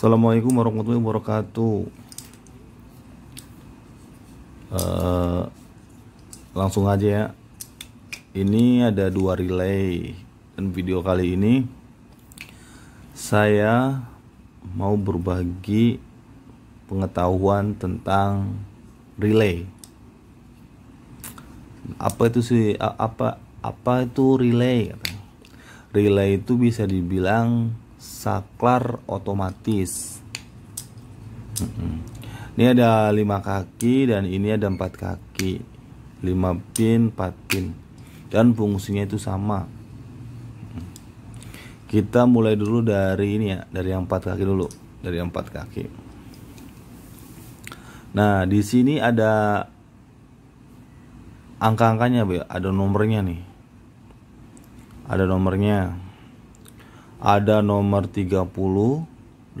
Assalamualaikum warahmatullahi wabarakatuh. Uh, langsung aja ya. Ini ada dua relay dan video kali ini saya mau berbagi pengetahuan tentang relay. Apa itu sih apa apa itu relay? Relay itu bisa dibilang saklar otomatis ini ada 5 kaki dan ini ada 4 kaki 5 pin 4 pin dan fungsinya itu sama kita mulai dulu dari ini ya dari yang 4 kaki dulu dari yang 4 kaki nah di sini ada angka-angkanya ya. ada nomornya nih ada nomornya ada nomor 30 85 86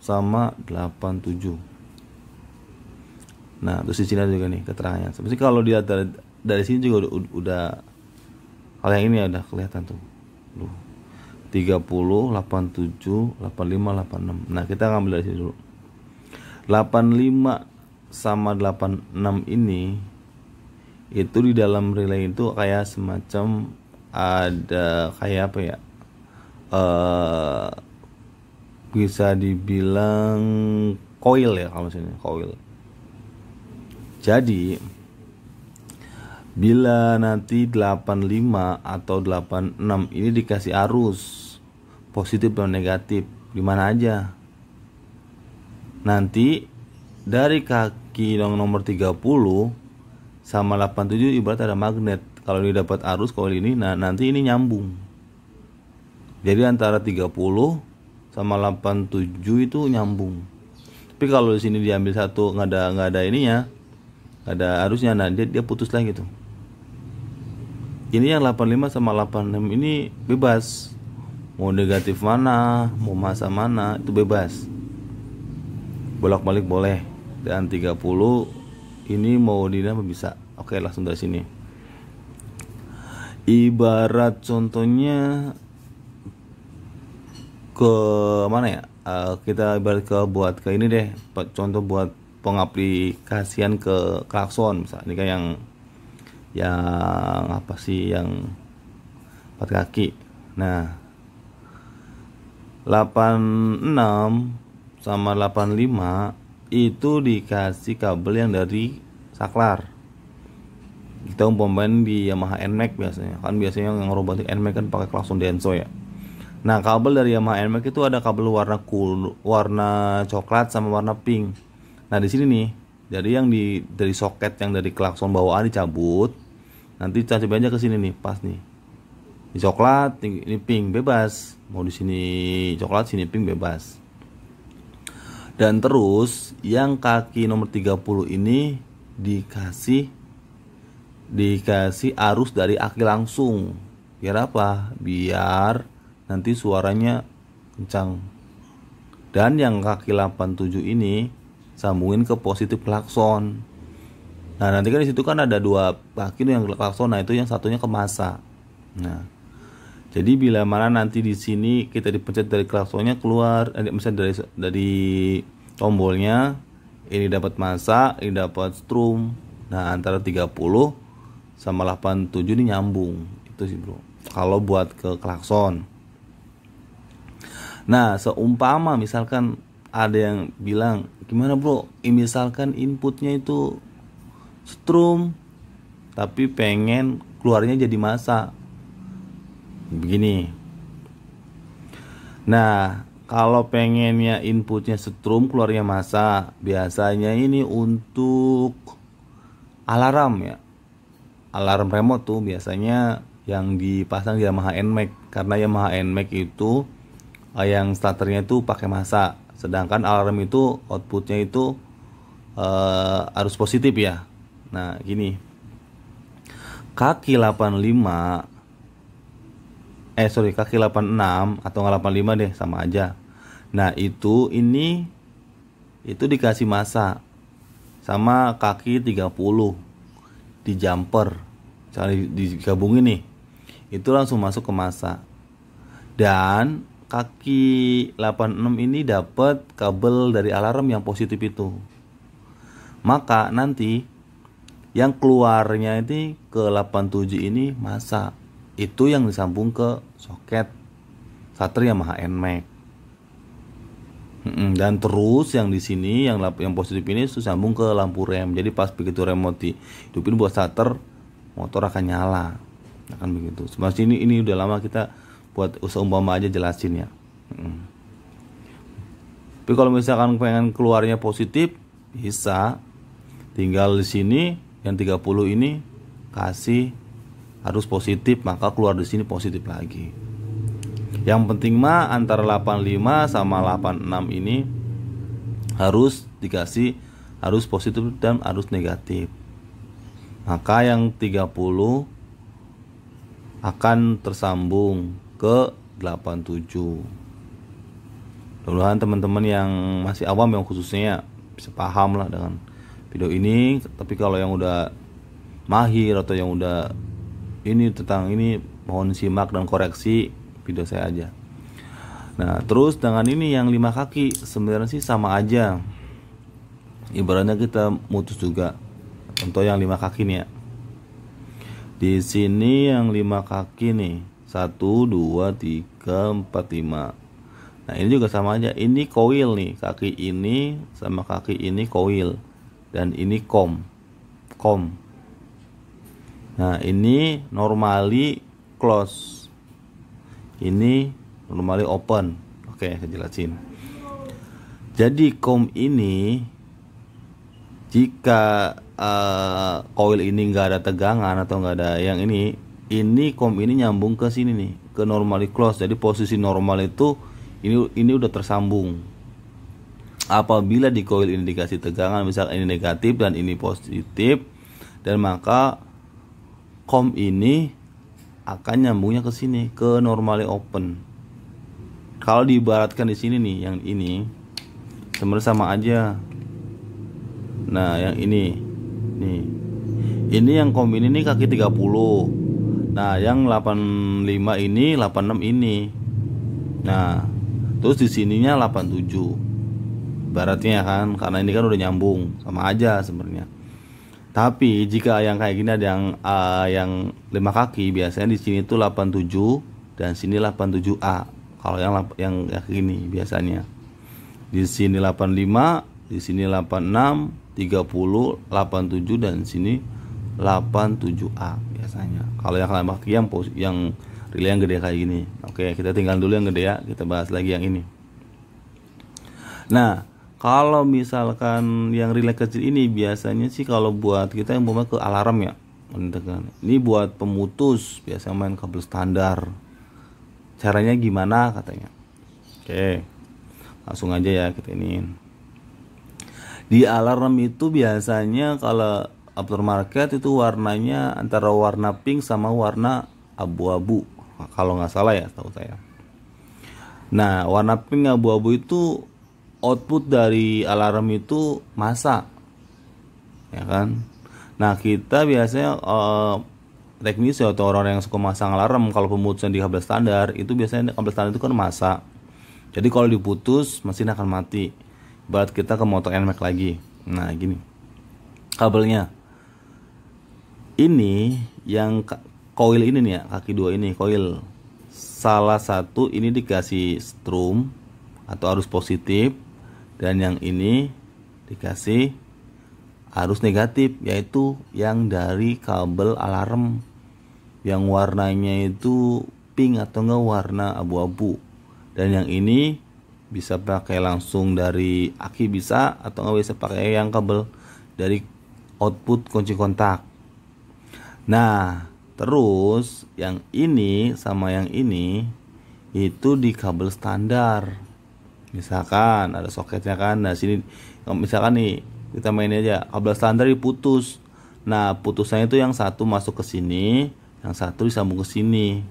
sama 87 nah terus di sini ada juga nih keterangannya seperti kalau dilihat dari, dari sini juga udah, udah kalau yang ini ada ya kelihatan tuh Loh. 30 87 85 86 nah kita ngambil dari sini dulu 85 sama 86 ini itu di dalam relay itu kayak semacam ada kayak apa ya uh, bisa dibilang koil ya kalau misalnya koil jadi bila nanti 85 atau 86 ini dikasih arus positif dan negatif di mana aja nanti dari kaki nomor 30 sama 87 ibarat ada magnet kalau ini dapat arus koil ini nah nanti ini nyambung jadi antara 30 sama 87 itu nyambung tapi kalau di sini diambil satu nggak ada nggak ada ininya nggak ada arusnya nah dia, dia putus lagi gitu ini yang 85 sama 86 ini bebas mau negatif mana mau masa mana itu bebas bolak balik boleh dan 30 ini mau dinam bisa oke langsung dari sini ibarat contohnya ke mana ya uh, kita ibarat ke buat ke ini deh contoh buat pengaplikasian ke klakson misalnya ini kan yang yang apa sih yang empat kaki nah 86 sama 85 itu dikasih kabel yang dari saklar kita umpamain di Yamaha NMAX biasanya kan biasanya yang robotik NMAX kan pakai klakson Denso ya nah kabel dari Yamaha NMAX itu ada kabel warna cool warna coklat sama warna pink nah di sini nih jadi yang di dari soket yang dari klakson bawaan dicabut nanti coba aja ke sini nih pas nih di coklat ini pink bebas mau di sini coklat sini pink bebas dan terus yang kaki nomor 30 ini dikasih dikasih arus dari aki langsung biar apa biar nanti suaranya kencang dan yang kaki 87 ini sambungin ke positif klakson nah nanti kan disitu kan ada dua kaki yang klakson nah itu yang satunya ke masa nah jadi bila mana nanti di sini kita dipencet dari klaksonnya keluar, eh, misalnya dari dari tombolnya, ini dapat masa, ini dapat strum. Nah, antara 30 sama 87 ini nyambung itu sih bro kalau buat ke klakson nah seumpama misalkan ada yang bilang gimana bro misalkan inputnya itu strum tapi pengen keluarnya jadi masa begini nah kalau pengennya inputnya strum keluarnya masa biasanya ini untuk alarm ya alarm remote tuh biasanya yang dipasang di Yamaha NMAX karena Yamaha NMAX itu uh, yang starternya itu pakai masa sedangkan alarm itu outputnya itu uh, eh, harus positif ya nah gini kaki 85 eh sorry kaki 86 atau 85 deh sama aja nah itu ini itu dikasih masa sama kaki 30 di jumper cari digabungin nih itu langsung masuk ke masa dan kaki 86 ini dapat kabel dari alarm yang positif itu maka nanti yang keluarnya ini ke 87 ini masa itu yang disambung ke soket satria maha nmax dan terus yang di sini yang yang positif ini itu sambung ke lampu rem jadi pas begitu rem hidupin buat starter motor akan nyala akan begitu sebenarnya ini ini udah lama kita buat usah umpama aja jelasin ya tapi kalau misalkan pengen keluarnya positif bisa tinggal di sini yang 30 ini kasih harus positif maka keluar di sini positif lagi yang penting mah antara 85 sama 86 ini harus dikasih harus positif dan harus negatif. Maka yang 30 akan tersambung ke 87. Mudah-mudahan teman-teman yang masih awam yang khususnya ya, bisa paham lah dengan video ini. Tapi kalau yang udah mahir atau yang udah ini tentang ini mohon simak dan koreksi video saya aja nah terus dengan ini yang lima kaki sebenarnya sih sama aja ibaratnya kita mutus juga untuk yang lima kaki nih ya di sini yang lima kaki nih satu dua tiga empat lima nah ini juga sama aja ini koil nih kaki ini sama kaki ini koil dan ini kom kom nah ini normally close ini normally open oke okay, saya jelasin jadi kom ini jika uh, ini nggak ada tegangan atau nggak ada yang ini ini kom ini nyambung ke sini nih ke normally close jadi posisi normal itu ini ini udah tersambung apabila di koil ini dikasih tegangan misal ini negatif dan ini positif dan maka kom ini akan nyambungnya ke sini ke normally open kalau diibaratkan di sini nih yang ini sebenarnya sama aja nah yang ini nih ini yang kombin ini kaki 30 nah yang 85 ini 86 ini nah terus di sininya 87 baratnya kan karena ini kan udah nyambung sama aja sebenarnya tapi jika yang kayak gini ada yang uh, yang lima kaki biasanya di sini itu 87 dan sini 87A. Kalau yang yang kayak gini biasanya. Di sini 85, di sini 86, 30, 87 dan sini 87A biasanya. Kalau yang lima kaki yang yang relay yang gede kayak gini. Oke, kita tinggal dulu yang gede ya. Kita bahas lagi yang ini. Nah, kalau misalkan yang relay kecil ini biasanya sih kalau buat kita yang bawa ke alarm ya kan? ini buat pemutus biasa main kabel standar caranya gimana katanya oke langsung aja ya kita ini di alarm itu biasanya kalau aftermarket itu warnanya antara warna pink sama warna abu-abu kalau nggak salah ya tahu saya nah warna pink abu-abu itu output dari alarm itu masa ya kan nah kita biasanya uh, eh, teknisi ya, atau orang yang suka masang alarm kalau pemutusan di kabel standar itu biasanya kabel standar itu kan masa jadi kalau diputus mesin akan mati buat kita ke motor NMAX lagi nah gini kabelnya ini yang coil ini nih ya kaki dua ini coil. salah satu ini dikasih strum atau arus positif dan yang ini dikasih arus negatif yaitu yang dari kabel alarm yang warnanya itu pink atau enggak warna abu-abu dan yang ini bisa pakai langsung dari aki bisa atau nggak bisa pakai yang kabel dari output kunci kontak nah terus yang ini sama yang ini itu di kabel standar misalkan ada soketnya kan nah sini misalkan nih kita main aja kabel standar diputus nah putusannya itu yang satu masuk ke sini yang satu disambung ke sini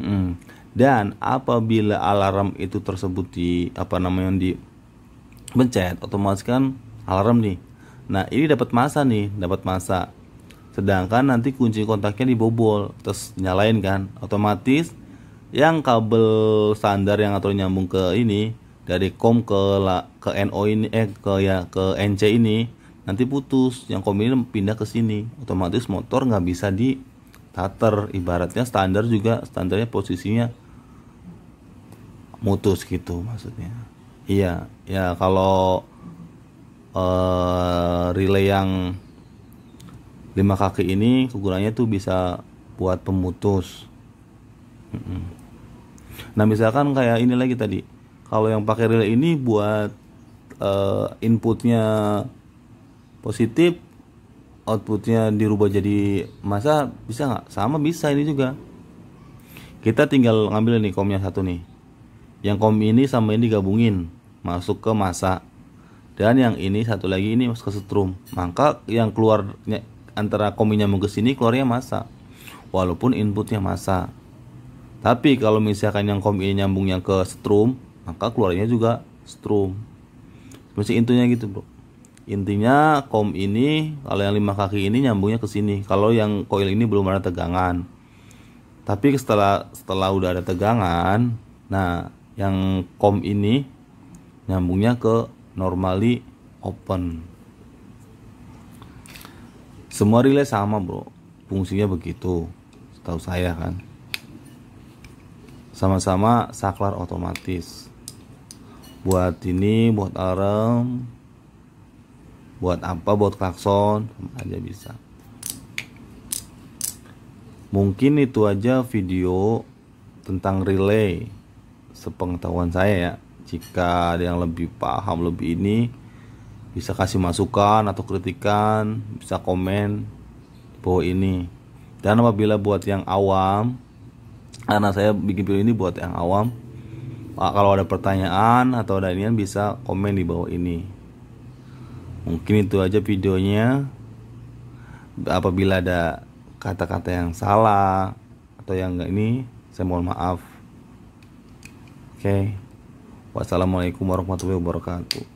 hmm. dan apabila alarm itu tersebut di apa namanya yang di pencet otomatis kan alarm nih nah ini dapat masa nih dapat masa sedangkan nanti kunci kontaknya dibobol terus nyalain kan otomatis yang kabel standar yang atau nyambung ke ini dari kom ke la, ke NO ini eh ke ya ke NC ini nanti putus yang kom ini pindah ke sini otomatis motor nggak bisa di tater ibaratnya standar juga standarnya posisinya mutus gitu maksudnya iya ya kalau uh, relay yang lima kaki ini kegunaannya tuh bisa buat pemutus nah misalkan kayak ini lagi tadi kalau yang pakai relay ini buat uh, inputnya positif outputnya dirubah jadi masa bisa nggak sama bisa ini juga kita tinggal ngambil nih komnya satu nih yang kom ini sama ini gabungin masuk ke masa dan yang ini satu lagi ini masuk ke setrum maka yang keluarnya antara kominya mau ke sini keluarnya masa walaupun inputnya masa tapi kalau misalkan yang kom ini nyambungnya ke setrum maka keluarnya juga strum masih intinya gitu bro intinya kom ini kalau yang lima kaki ini nyambungnya ke sini kalau yang koil ini belum ada tegangan tapi setelah setelah udah ada tegangan nah yang kom ini nyambungnya ke normally open semua relay sama bro fungsinya begitu setahu saya kan sama-sama saklar otomatis buat ini buat arem buat apa buat klakson aja bisa mungkin itu aja video tentang relay sepengetahuan saya ya jika ada yang lebih paham lebih ini bisa kasih masukan atau kritikan bisa komen di bawah ini dan apabila buat yang awam karena saya bikin video ini buat yang awam kalau ada pertanyaan atau ada ini kan bisa komen di bawah ini mungkin itu aja videonya apabila ada kata-kata yang salah atau yang enggak ini saya mohon maaf oke okay. wassalamualaikum warahmatullahi wabarakatuh